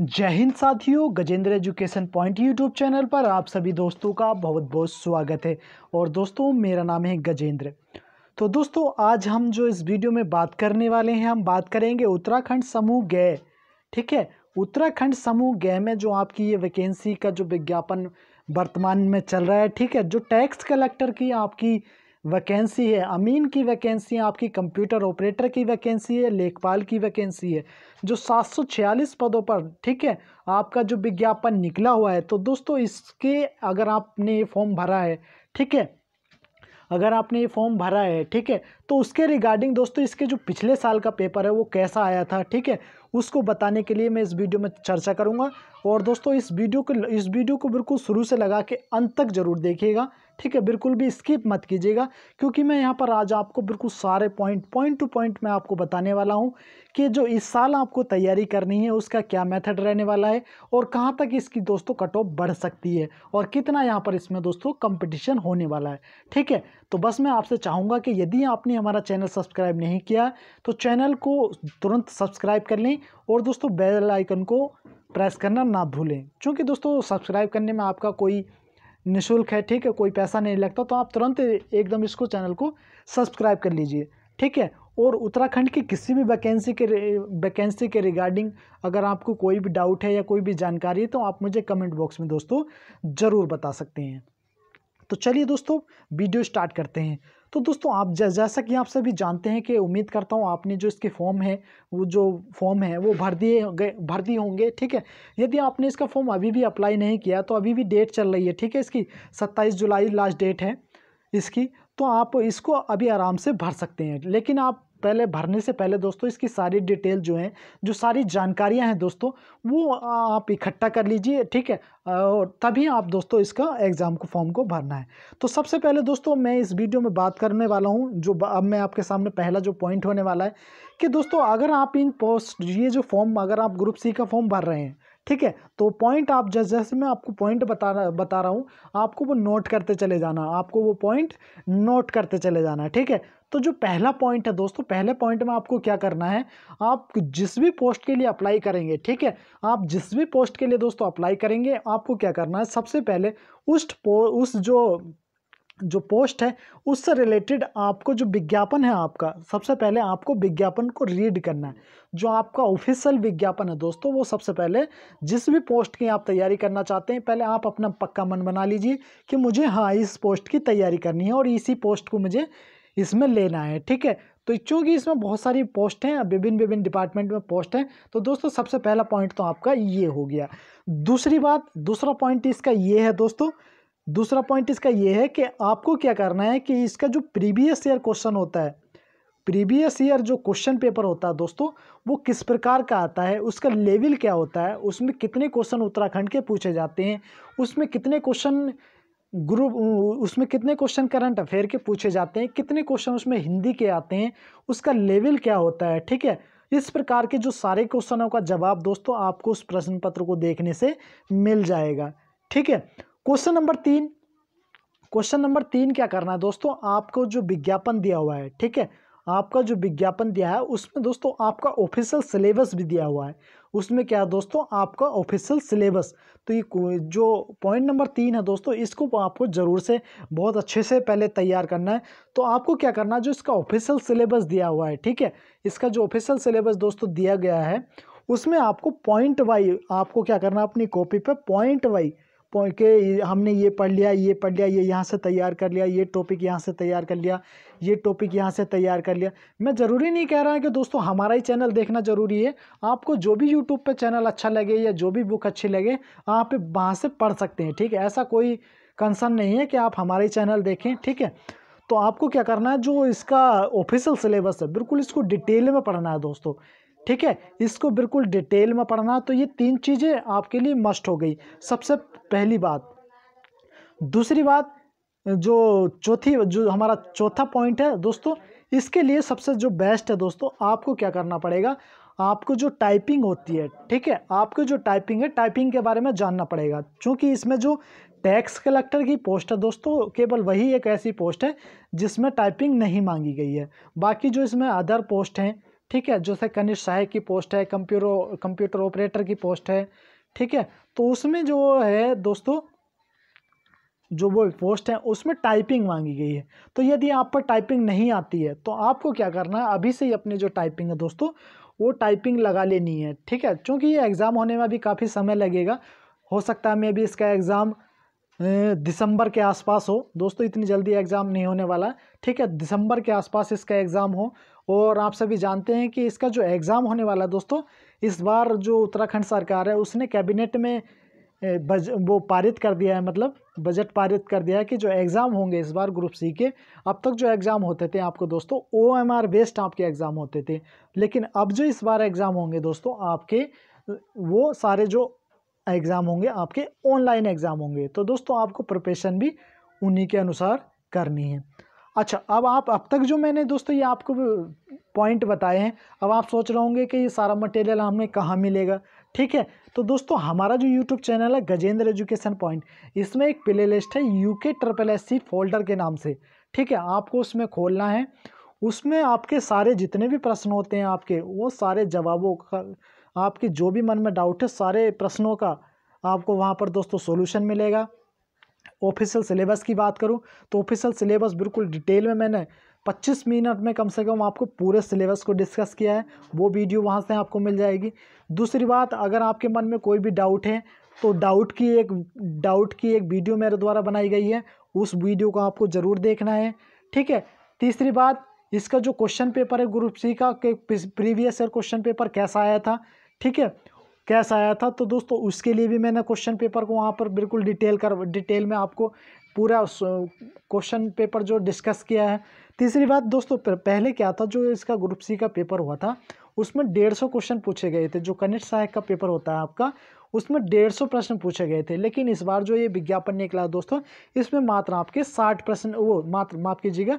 जय हिंद साथियों Gajendra education point YouTube channel पर आप सभी दोस्तों का बहुत बहुत स्वागत है और दोस्तों मेरा नाम है गजेंद्र तो दोस्तों आज हम जो इस वीडियो में बात करने वाले हैं हम बात करेंगे उत्तराखंड समूह गय ठीक है उत्तराखंड समूह गय में जो आपकी ये वैकेंसी का जो विज्ञापन वर्तमान में चल रहा है ठीक है जो टैक्स कलेक्टर की आपकी वैकेंसी है अमीन की वैकेंसी है आपकी कंप्यूटर ऑपरेटर की वैकेंसी है लेखपाल की वैकेंसी है जो 746 पदों पर ठीक है आपका जो विज्ञापन निकला हुआ है तो दोस्तों इसके अगर आपने ये फॉर्म भरा है ठीक है अगर आपने ये फॉर्म भरा है ठीक है तो उसके रिगार्डिंग दोस्तों इसके जो पिछले साल का पेपर है वो कैसा आया था ठीक है उसको बताने के लिए मैं इस वीडियो में चर्चा करूँगा और दोस्तों इस वीडियो को इस वीडियो को बिल्कुल शुरू से लगा के अंत तक जरूर देखिएगा ठीक है बिल्कुल भी स्किप मत कीजिएगा क्योंकि मैं यहाँ पर आज आपको बिल्कुल सारे पॉइंट पॉइंट टू पॉइंट मैं आपको बताने वाला हूँ कि जो इस साल आपको तैयारी करनी है उसका क्या मेथड रहने वाला है और कहाँ तक इसकी दोस्तों कट ऑफ बढ़ सकती है और कितना यहाँ पर इसमें दोस्तों कंपटीशन होने वाला है ठीक है तो बस मैं आपसे चाहूँगा कि यदि आपने हमारा चैनल सब्सक्राइब नहीं किया तो चैनल को तुरंत सब्सक्राइब कर लें और दोस्तों बेल आइकन को प्रेस करना ना भूलें क्योंकि दोस्तों सब्सक्राइब करने में आपका कोई निःशुल्क है ठीक है कोई पैसा नहीं लगता तो आप तुरंत एकदम इसको चैनल को सब्सक्राइब कर लीजिए ठीक है और उत्तराखंड की किसी भी वैकेंसी के वैकेंसी के रिगार्डिंग अगर आपको कोई भी डाउट है या कोई भी जानकारी है तो आप मुझे कमेंट बॉक्स में दोस्तों ज़रूर बता सकते हैं तो चलिए दोस्तों वीडियो स्टार्ट करते हैं तो दोस्तों आप जैसा कि आप सभी जानते हैं कि उम्मीद करता हूँ आपने जो इसके फॉर्म है वो जो फॉर्म है वो भर दिए गए भर दिए होंगे ठीक है यदि आपने इसका फॉर्म अभी भी अप्लाई नहीं किया तो अभी भी डेट चल रही है ठीक है इसकी सत्ताईस जुलाई लास्ट डेट है इसकी तो आप इसको अभी आराम से भर सकते हैं लेकिन आप पहले भरने से पहले दोस्तों इसकी सारी डिटेल जो है जो सारी जानकारियां हैं दोस्तों वो आप इकट्ठा कर लीजिए ठीक है और तभी आप दोस्तों इसका एग्ज़ाम को फॉर्म को भरना है तो सबसे पहले दोस्तों मैं इस वीडियो में बात करने वाला हूँ जो अब मैं आपके सामने पहला जो पॉइंट होने वाला है कि दोस्तों अगर आप इन पोस्ट ये जो फॉर्म अगर आप ग्रुप सी का फॉर्म भर रहे हैं ठीक है तो पॉइंट आप जैसे जैसे मैं आपको पॉइंट बता बता रहा हूँ आपको वो नोट करते चले जाना आपको वो पॉइंट नोट करते चले जाना है ठीक है तो जो पहला पॉइंट है दोस्तों पहले पॉइंट में आपको क्या करना है आप जिस भी पोस्ट के लिए अप्लाई करेंगे ठीक है आप जिस भी पोस्ट के लिए दोस्तों अप्लाई करेंगे आपको क्या करना है सबसे पहले उस उस जो जो पोस्ट है उससे रिलेटेड आपको जो विज्ञापन है आपका सबसे पहले आपको विज्ञापन को रीड करना है जो आपका ऑफिशियल विज्ञापन है दोस्तों वो सबसे पहले जिस भी पोस्ट की आप तैयारी करना चाहते हैं पहले आप अपना पक्का मन बना लीजिए कि मुझे हाँ इस पोस्ट की तैयारी करनी है और इसी पोस्ट को मुझे इसमें लेना है ठीक है तो चूँकि इसमें बहुत सारी पोस्ट हैं विभिन्न विभिन्न डिपार्टमेंट में पोस्ट हैं तो दोस्तों सबसे पहला पॉइंट तो आपका ये हो गया दूसरी बात दूसरा पॉइंट इसका ये है दोस्तों दूसरा पॉइंट इसका ये है कि आपको क्या करना है कि इसका जो प्रीवियस ईयर क्वेश्चन होता है प्रीवियस ईयर जो क्वेश्चन पेपर होता है दोस्तों वो किस प्रकार का आता है उसका लेवल क्या होता है उसमें कितने क्वेश्चन उत्तराखंड के पूछे जाते हैं उसमें कितने क्वेश्चन ग्रुप उसमें कितने क्वेश्चन करंट अफेयर के पूछे जाते हैं कितने क्वेश्चन उसमें हिंदी के आते हैं उसका लेवल क्या होता है ठीक है इस प्रकार के जो सारे क्वेश्चनों का जवाब दोस्तों आपको उस प्रश्न पत्र को देखने से मिल जाएगा ठीक है क्वेश्चन नंबर तीन क्वेश्चन नंबर तीन क्या करना है दोस्तों आपको जो विज्ञापन दिया हुआ है ठीक है आपका जो विज्ञापन दिया है उसमें दोस्तों आपका ऑफिशियल सिलेबस भी दिया हुआ है उसमें क्या है दोस्तों आपका ऑफिशियल सिलेबस तो ये जो पॉइंट नंबर तीन है दोस्तों इसको आपको ज़रूर से बहुत अच्छे से पहले तैयार करना है तो आपको क्या करना है जो इसका ऑफिशियल सिलेबस दिया हुआ है ठीक है इसका जो ऑफिशियल सिलेबस दोस्तों दिया गया है उसमें आपको पॉइंट वाई आपको क्या करना है अपनी कॉपी पर पॉइंट वाई के हमने ये पढ़ लिया ये पढ़ लिया ये यहाँ से तैयार कर लिया ये टॉपिक यहाँ से तैयार कर लिया ये टॉपिक यहाँ से तैयार कर लिया मैं ज़रूरी नहीं कह रहा है कि दोस्तों हमारा ही चैनल देखना ज़रूरी है आपको जो भी यूट्यूब पे चैनल अच्छा लगे या जो भी बुक अच्छी लगे आप वहाँ से पढ़ सकते हैं ठीक है ऐसा कोई कंसर्न नहीं है कि आप हमारा ही चैनल देखें ठीक है तो आपको क्या करना है जो इसका ऑफिशियल सिलेबस है बिल्कुल इसको डिटेल में पढ़ना है दोस्तों ठीक है इसको बिल्कुल डिटेल में पढ़ना तो ये तीन चीज़ें आपके लिए मस्ट हो गई सबसे पहली बात दूसरी बात जो चौथी जो हमारा चौथा पॉइंट है दोस्तों इसके लिए सबसे जो बेस्ट है दोस्तों आपको क्या करना पड़ेगा आपको जो टाइपिंग होती है ठीक है आपको जो टाइपिंग है टाइपिंग के बारे में जानना पड़ेगा क्योंकि इसमें जो टैक्स कलेक्टर की पोस्ट है दोस्तों केवल वही एक ऐसी पोस्ट है जिसमें टाइपिंग नहीं मांगी गई है बाकी जो इसमें अदर पोस्ट हैं ठीक है जैसे कनिष्ठ सहायक की पोस्ट है कंप्यूटर कंप्यूटर ऑपरेटर की पोस्ट है ठीक है तो उसमें जो है दोस्तों जो वो पोस्ट है उसमें टाइपिंग मांगी गई है तो यदि आप पर टाइपिंग नहीं आती है तो आपको क्या करना है अभी से ही अपने जो टाइपिंग है दोस्तों वो टाइपिंग लगा लेनी है ठीक है क्योंकि ये एग्ज़ाम होने में अभी काफ़ी समय लगेगा हो सकता है मैं भी इसका एग्ज़ाम दिसंबर के आसपास हो दोस्तों इतनी जल्दी एग्ज़ाम नहीं होने वाला ठीक है दिसंबर के आसपास इसका एग्ज़ाम हो और आप सभी जानते हैं कि इसका जो एग्ज़ाम होने वाला है दोस्तों इस बार जो उत्तराखंड सरकार है उसने कैबिनेट में बज वो पारित कर दिया है मतलब बजट पारित कर दिया है कि जो एग्ज़ाम होंगे इस बार ग्रुप सी के अब तक जो एग्ज़ाम होते थे आपको दोस्तों ओ एम आर बेस्ड आपके एग्ज़ाम होते थे लेकिन अब जो इस बार एग्ज़ाम होंगे दोस्तों आपके वो सारे जो एग्ज़ाम होंगे आपके ऑनलाइन एग्ज़ाम होंगे तो दोस्तों आपको प्रिपरेशन भी उन्हीं के अनुसार करनी है अच्छा अब आप अब तक जो मैंने दोस्तों ये आपको पॉइंट बताए हैं अब आप सोच रहे होंगे कि ये सारा मटेरियल हमें कहाँ मिलेगा ठीक है तो दोस्तों हमारा जो यूट्यूब चैनल है गजेंद्र एजुकेशन पॉइंट इसमें एक प्ले लिस्ट है U K triple S C folder के नाम से ठीक है आपको उसमें खोलना है उसमें आपके सारे जितने भी प्रश्न होते हैं आपके वो सारे जवाबों का आपकी जो भी मन में डाउट है सारे प्रश्नों का आपको वहाँ पर दोस्तों सोल्यूशन मिलेगा ऑफिशियल सिलेबस की बात करूँ तो ऑफिशियल सिलेबस बिल्कुल डिटेल में मैंने 25 मिनट में कम से कम आपको पूरे सिलेबस को डिस्कस किया है वो वीडियो वहाँ से आपको मिल जाएगी दूसरी बात अगर आपके मन में कोई भी डाउट है तो डाउट की एक डाउट की एक वीडियो मेरे द्वारा बनाई गई है उस वीडियो को आपको ज़रूर देखना है ठीक है तीसरी बात इसका जो क्वेश्चन पेपर है ग्रुप सी का प्रीवियस ईयर क्वेश्चन पेपर कैसा आया था ठीक है कैसा आया था तो दोस्तों उसके लिए भी मैंने क्वेश्चन पेपर को वहाँ पर बिल्कुल डिटेल कर डिटेल में आपको पूरा क्वेश्चन पेपर जो डिस्कस किया है तीसरी बात दोस्तों पहले क्या था जो इसका ग्रुप सी का पेपर हुआ था उसमें डेढ़ सौ क्वेश्चन पूछे गए थे जो कनिष्ठ सहायक का पेपर होता है आपका उसमें डेढ़ सौ प्रश्न पूछे गए थे लेकिन इस बार जो ये विज्ञापन निकला दोस्तों इसमें मात्र आपके साठ प्रश्न वो मात्र माफ कीजिएगा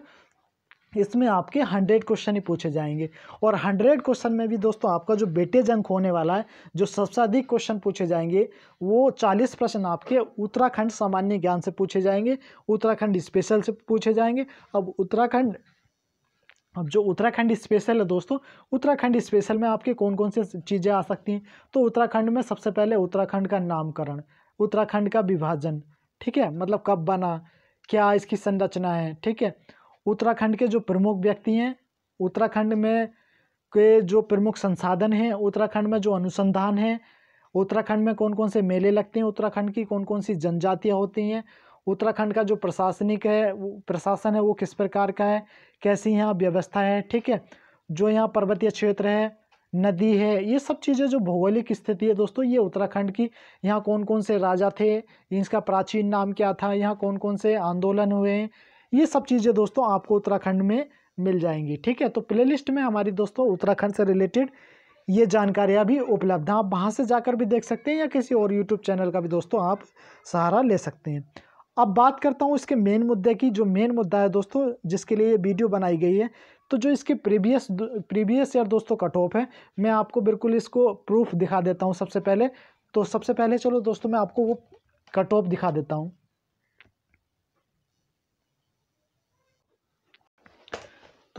इसमें आपके हंड्रेड क्वेश्चन ही पूछे जाएंगे और हंड्रेड क्वेश्चन में भी दोस्तों आपका जो बेटे जंक होने वाला है जो सबसे अधिक क्वेश्चन पूछे जाएंगे वो चालीस प्रश्न आपके उत्तराखंड सामान्य ज्ञान से पूछे जाएंगे उत्तराखंड स्पेशल से पूछे जाएंगे अब उत्तराखंड अब जो उत्तराखंड स्पेशल है दोस्तों उत्तराखंड स्पेशल में आपके कौन कौन सी चीज़ें आ सकती हैं तो उत्तराखंड में सबसे पहले उत्तराखंड का नामकरण उत्तराखंड का विभाजन ठीक है मतलब कब बना क्या इसकी संरचना है ठीक है उत्तराखंड के जो प्रमुख व्यक्ति हैं उत्तराखंड में के जो प्रमुख संसाधन हैं उत्तराखंड में जो अनुसंधान है उत्तराखंड में कौन कौन से मेले लगते हैं उत्तराखंड की कौन कौन सी जनजातियाँ होती हैं उत्तराखंड का जो प्रशासनिक है प्रशासन है वो किस प्रकार का है कैसी यहाँ व्यवस्था है ठीक है जो यहाँ पर्वतीय क्षेत्र है नदी है ये सब चीज़ें जो भौगोलिक स्थिति है दोस्तों ये उत्तराखंड की यहाँ कौन कौन से राजा थे इसका प्राचीन नाम क्या था यहाँ कौन कौन से आंदोलन हुए हैं ये सब चीज़ें दोस्तों आपको उत्तराखंड में मिल जाएंगी ठीक है तो प्लेलिस्ट में हमारी दोस्तों उत्तराखंड से रिलेटेड ये जानकारियाँ भी उपलब्ध हैं आप वहाँ से जाकर भी देख सकते हैं या किसी और यूट्यूब चैनल का भी दोस्तों आप सहारा ले सकते हैं अब बात करता हूँ इसके मेन मुद्दे की जो मेन मुद्दा है दोस्तों जिसके लिए ये वीडियो बनाई गई है तो जो इसके प्रीवियस प्रीवियस ईयर दोस्तों कट ऑफ है मैं आपको बिल्कुल इसको प्रूफ दिखा देता हूँ सबसे पहले तो सबसे पहले चलो दोस्तों मैं आपको वो कट ऑफ दिखा देता हूँ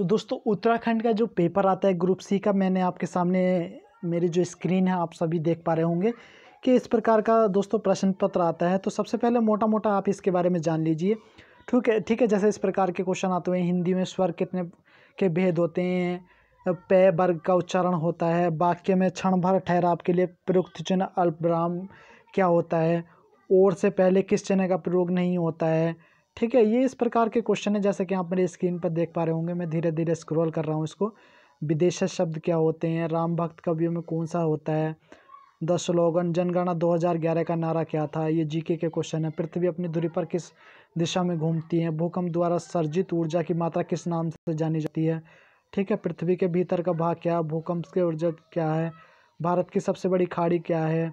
तो दोस्तों उत्तराखंड का जो पेपर आता है ग्रुप सी का मैंने आपके सामने मेरी जो स्क्रीन है आप सभी देख पा रहे होंगे कि इस प्रकार का दोस्तों प्रश्न पत्र आता है तो सबसे पहले मोटा मोटा आप इसके बारे में जान लीजिए ठीक है ठीक है जैसे इस प्रकार के क्वेश्चन आते हैं हिंदी में स्वर कितने के भेद होते हैं पे वर्ग का उच्चारण होता है वाक्य में क्षण भर ठहरा आपके लिए प्रयुक्त चिन्ह अल्पविराम क्या होता है और से पहले किस चिन्ह का प्रयोग नहीं होता है ठीक है ये इस प्रकार के क्वेश्चन है जैसे कि आप मेरे स्क्रीन पर देख पा रहे होंगे मैं धीरे धीरे स्क्रॉल कर रहा हूँ इसको विदेश शब्द क्या होते हैं राम भक्त कवियों में कौन सा होता है द स्लोगन जनगणना 2011 का नारा क्या था ये जीके के क्वेश्चन है पृथ्वी अपनी दूरी पर किस दिशा में घूमती है भूकंप द्वारा सर्जित ऊर्जा की मात्रा किस नाम से जानी जाती है ठीक है पृथ्वी के भीतर का भाग क्या है भूकंप के ऊर्जा क्या है भारत की सबसे बड़ी खाड़ी क्या है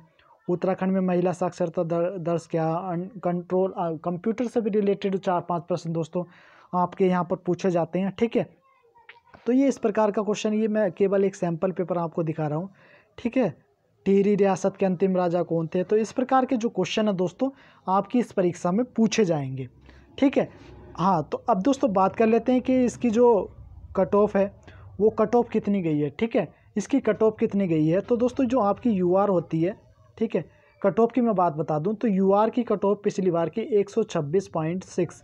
उत्तराखंड में महिला साक्षरता दर दर्ज क्या कंट्रोल कंप्यूटर से भी रिलेटेड चार पाँच प्रश्न दोस्तों आपके यहाँ पर पूछे जाते हैं ठीक है तो ये इस प्रकार का क्वेश्चन ये मैं केवल एक सैम्पल पेपर आपको दिखा रहा हूँ ठीक है टिहरी रियासत के अंतिम राजा कौन थे तो इस प्रकार के जो क्वेश्चन हैं दोस्तों आपकी इस परीक्षा में पूछे जाएंगे ठीक है हाँ तो अब दोस्तों बात कर लेते हैं कि इसकी जो कट ऑफ है वो कट ऑफ कितनी गई है ठीक है इसकी कट ऑफ कितनी गई है तो दोस्तों जो आपकी यू होती है ठीक है कट ऑफ की मैं बात बता दूं तो यू आर की कट ऑफ पिछली बार की एक सौ छब्बीस पॉइंट सिक्स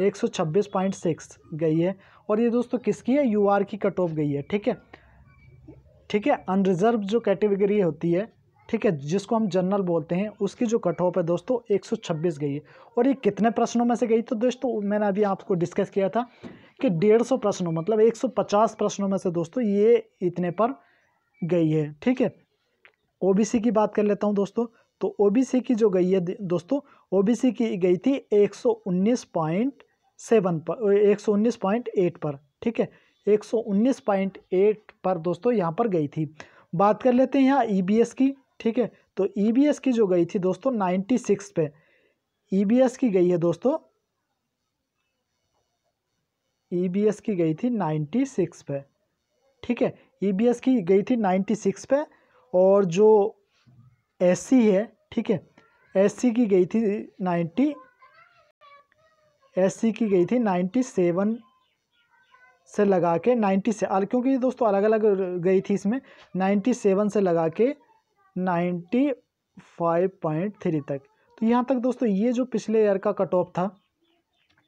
एक सौ छब्बीस पॉइंट सिक्स गई है और ये दोस्तों किसकी है यू आर की कट ऑफ गई है ठीक है ठीक है अनरिजर्व जो कैटेगरी होती है ठीक है जिसको हम जनरल बोलते हैं उसकी जो कट ऑफ है दोस्तों 126 गई है और ये कितने प्रश्नों में से गई तो दोस्तों मैंने अभी आपको डिस्कस किया था कि डेढ़ सौ प्रश्नों मतलब 150 प्रश्नों में से दोस्तों ये इतने पर गई है ठीक है ओबीसी की बात कर लेता हूँ दोस्तों तो ओबीसी की जो गई है दोस्तों ओबीसी की गई थी एक सौ उन्नीस पॉइंट सेवन पर एक सौ उन्नीस पॉइंट एट पर ठीक है एक सौ उन्नीस पॉइंट एट पर दोस्तों यहाँ पर गई थी बात कर लेते हैं यहाँ ई e की ठीक है तो ई e की जो गई थी दोस्तों नाइन्टी सिक्स पे ई e की गई है दोस्तों ई की गई थी नाइन्टी सिक्स पे ठीक है ई की गई थी नाइन्टी सिक्स पे और जो एस है ठीक है एस की गई थी नाइन्टी एस की गई थी नाइन्टी सेवन से लगा के नाइन्टी से क्योंकि दोस्तों अलग अलग गई थी इसमें नाइन्टी सेवन से लगा के नाइन्टी फाइव पॉइंट थ्री तक तो यहाँ तक दोस्तों ये जो पिछले ईयर का कट ऑफ था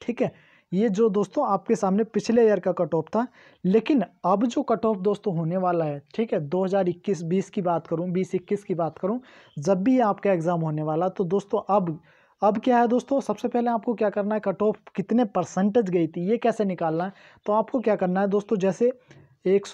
ठीक है ये जो दोस्तों आपके सामने पिछले ईयर का कट ऑफ था लेकिन अब जो कट ऑफ दोस्तों होने वाला है ठीक है 2021-20 की बात करूँ 2021 की बात करूँ जब भी आपका एग्ज़ाम होने वाला तो दोस्तों अब अब क्या है दोस्तों सबसे पहले आपको क्या करना है कट ऑफ कितने परसेंटेज गई थी ये कैसे निकालना है तो आपको क्या करना है दोस्तों जैसे एक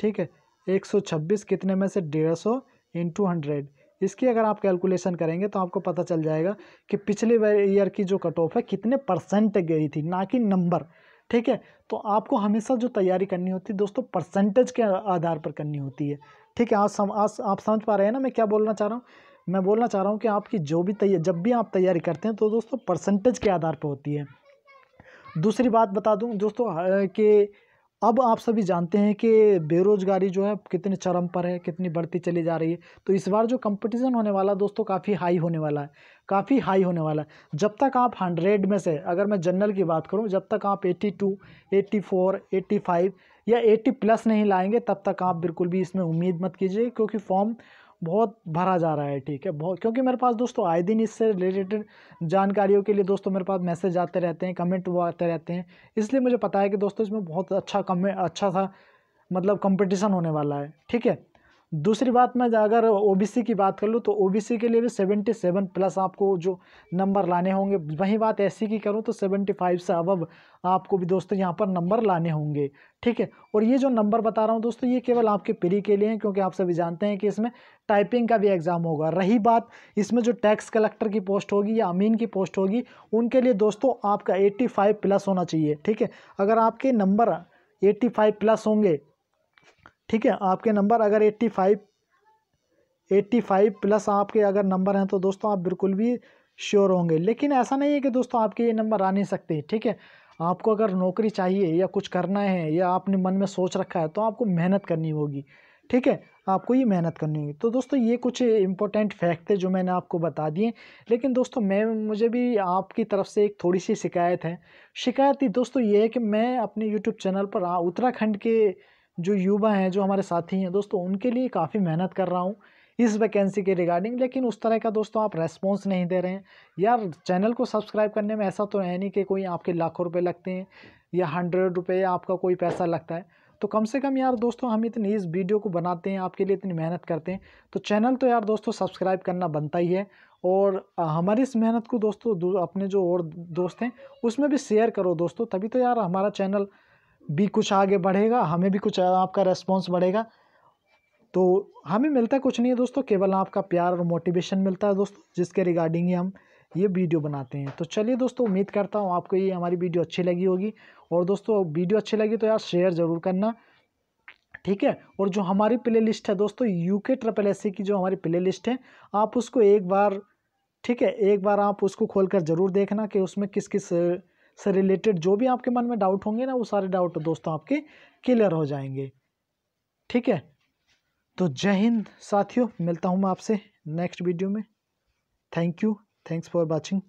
ठीक है एक कितने में से डेढ़ सौ हंड्रेड इसकी अगर आप कैलकुलेशन करेंगे तो आपको पता चल जाएगा कि पिछले ईयर की जो कट ऑफ है कितने परसेंट गई थी ना कि नंबर ठीक है तो आपको हमेशा जो तैयारी करनी होती है दोस्तों परसेंटेज के आधार पर करनी होती है ठीक है आज सम आज आप समझ पा रहे हैं ना मैं क्या बोलना चाह रहा हूँ मैं बोलना चाह रहा हूँ कि आपकी जो भी तैयारी जब भी आप तैयारी करते हैं तो दोस्तों परसेंटेज के आधार पर होती है दूसरी बात बता दूँ दोस्तों कि अब आप सभी जानते हैं कि बेरोज़गारी जो है कितने चरम पर है कितनी बढ़ती चली जा रही है तो इस बार जो कंपटीशन होने वाला दोस्तों काफ़ी हाई होने वाला है काफ़ी हाई होने वाला है जब तक आप हंड्रेड में से अगर मैं जनरल की बात करूँ जब तक आप eighty two eighty four eighty five या एट्टी प्लस नहीं लाएंगे तब तक आप बिल्कुल भी इसमें उम्मीद मत कीजिए क्योंकि फॉर्म बहुत भरा जा रहा है ठीक है बहुत क्योंकि मेरे पास दोस्तों आए दिन इससे रिलेटेड जानकारियों के लिए दोस्तों मेरे पास मैसेज आते रहते हैं कमेंट वो आते रहते हैं इसलिए मुझे पता है कि दोस्तों इसमें बहुत अच्छा कमें अच्छा सा मतलब कंपटीशन होने वाला है ठीक है दूसरी बात मैं अगर ओबीसी की बात कर लूँ तो ओबीसी के लिए भी सेवेंटी सेवन प्लस आपको जो नंबर लाने होंगे वहीं बात एससी की करूँ तो सेवेंटी फाइव से अब आपको भी दोस्तों यहाँ पर नंबर लाने होंगे ठीक है और ये जो नंबर बता रहा हूँ दोस्तों ये केवल आपके प्री के लिए हैं क्योंकि आप सभी जानते हैं कि इसमें टाइपिंग का भी एग्ज़ाम होगा रही बात इसमें जो टैक्स कलेक्टर की पोस्ट होगी या अमीन की पोस्ट होगी उनके लिए दोस्तों आपका एट्टी फाइव प्लस होना चाहिए ठीक है अगर आपके नंबर एट्टी फाइव प्लस होंगे ठीक है आपके नंबर अगर eighty five eighty five plus आपके अगर नंबर हैं तो दोस्तों आप बिल्कुल भी श्योर होंगे लेकिन ऐसा नहीं है कि दोस्तों आपके ये नंबर आ नहीं सकते ठीक है आपको अगर नौकरी चाहिए या कुछ करना है या आपने मन में सोच रखा है तो आपको मेहनत करनी होगी ठीक है आपको ये मेहनत करनी होगी तो दोस्तों ये कुछ इंपॉर्टेंट फैक्ट थे जो मैंने आपको बता दिए लेकिन दोस्तों मैं मुझे भी आपकी तरफ से एक थोड़ी सी शिकायत है शिकायत ही दोस्तों ये है कि मैं अपने यूट्यूब चैनल पर उत्तराखंड के जो युवा हैं जो हमारे साथी हैं दोस्तों उनके लिए काफ़ी मेहनत कर रहा हूँ इस वैकेंसी के रिगार्डिंग लेकिन उस तरह का दोस्तों आप रेस्पॉन्स नहीं दे रहे हैं यार चैनल को सब्सक्राइब करने में ऐसा तो है नहीं कि कोई आपके लाखों रुपये लगते हैं या हंड्रेड रुपये आपका कोई पैसा लगता है तो कम से कम यार दोस्तों हम इतनी इस वीडियो को बनाते हैं आपके लिए इतनी मेहनत करते हैं तो चैनल तो यार दोस्तों सब्सक्राइब करना बनता ही है और हमारी इस मेहनत को दोस्तों अपने जो और दोस्त हैं उसमें भी शेयर करो दोस्तों तभी तो यार हमारा चैनल भी कुछ आगे बढ़ेगा हमें भी कुछ आपका रेस्पॉन्स बढ़ेगा तो हमें मिलता कुछ नहीं है दोस्तों केवल आपका प्यार और मोटिवेशन मिलता है दोस्तों जिसके रिगार्डिंग ही हम ये वीडियो बनाते हैं तो चलिए दोस्तों उम्मीद करता हूँ आपको ये हमारी वीडियो अच्छी लगी होगी और दोस्तों वीडियो अच्छी लगी तो यार शेयर ज़रूर करना ठीक है और जो हमारी प्ले लिस्ट है दोस्तों यू के ट्रिपल एस की जो हमारी प्ले लिस्ट है आप उसको एक बार ठीक है एक बार आप उसको खोल कर ज़रूर देखना कि उसमें किस किस से रिलेटेड जो भी आपके मन में डाउट होंगे ना वो सारे डाउट दोस्तों आपके क्लियर हो जाएंगे ठीक है तो जय हिंद साथियों मिलता हूँ मैं आपसे नेक्स्ट वीडियो में thank you thanks for watching